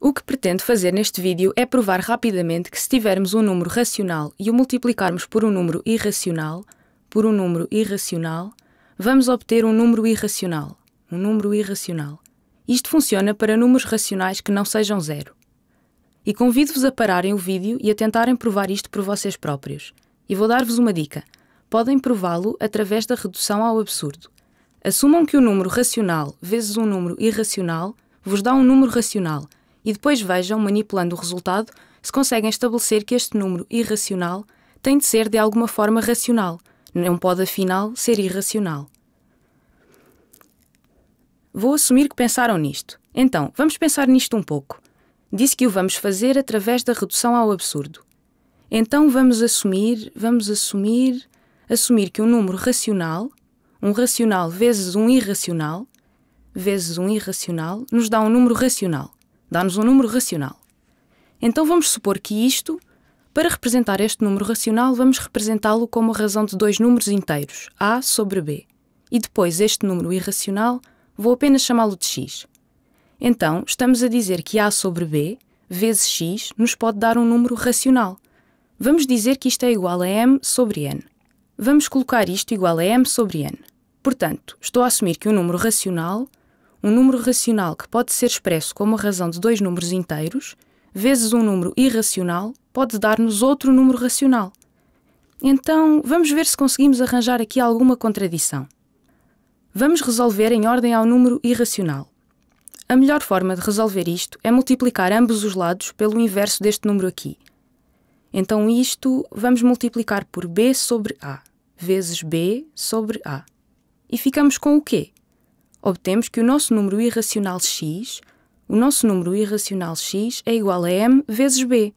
O que pretendo fazer neste vídeo é provar rapidamente que se tivermos um número racional e o multiplicarmos por um número irracional, por um número irracional, vamos obter um número irracional, um número irracional. Isto funciona para números racionais que não sejam zero. E convido-vos a pararem o vídeo e a tentarem provar isto por vocês próprios. E vou dar-vos uma dica. Podem prová-lo através da redução ao absurdo. Assumam que o número racional vezes um número irracional vos dá um número racional, e depois vejam, manipulando o resultado, se conseguem estabelecer que este número irracional tem de ser de alguma forma racional, não pode afinal ser irracional. Vou assumir que pensaram nisto. Então, vamos pensar nisto um pouco. Disse que o vamos fazer através da redução ao absurdo. Então vamos assumir, vamos assumir, assumir que um número racional, um racional vezes um irracional, vezes um irracional, nos dá um número racional dá-nos um número racional. Então vamos supor que isto, para representar este número racional, vamos representá-lo como a razão de dois números inteiros, A sobre B. E depois este número irracional, vou apenas chamá-lo de x. Então, estamos a dizer que A sobre B, vezes x, nos pode dar um número racional. Vamos dizer que isto é igual a m sobre n. Vamos colocar isto igual a m sobre n. Portanto, estou a assumir que o um número racional um número racional que pode ser expresso como a razão de dois números inteiros, vezes um número irracional, pode dar-nos outro número racional. Então, vamos ver se conseguimos arranjar aqui alguma contradição. Vamos resolver em ordem ao número irracional. A melhor forma de resolver isto é multiplicar ambos os lados pelo inverso deste número aqui. Então, isto vamos multiplicar por b sobre a, vezes b sobre a. E ficamos com o quê? obtemos que o nosso número irracional x, o nosso número irracional x é igual a m vezes b.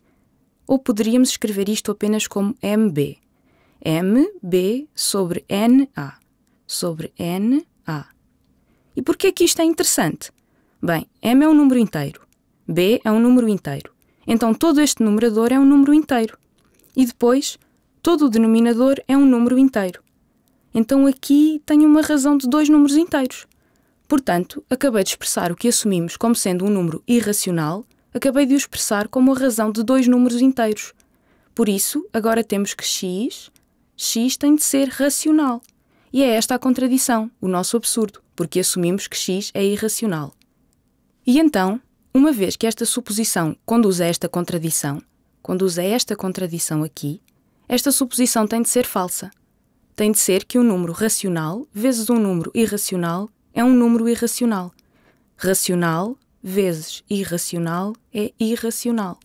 Ou poderíamos escrever isto apenas como mb. mb sobre na. Sobre na. E por que é que isto é interessante? Bem, m é um número inteiro. b é um número inteiro. Então todo este numerador é um número inteiro. E depois, todo o denominador é um número inteiro. Então aqui tenho uma razão de dois números inteiros. Portanto, acabei de expressar o que assumimos como sendo um número irracional, acabei de o expressar como a razão de dois números inteiros. Por isso, agora temos que x, x tem de ser racional. E é esta a contradição, o nosso absurdo, porque assumimos que x é irracional. E então, uma vez que esta suposição conduz a esta contradição, conduz a esta contradição aqui, esta suposição tem de ser falsa. Tem de ser que um número racional vezes um número irracional é um número irracional. Racional vezes irracional é irracional.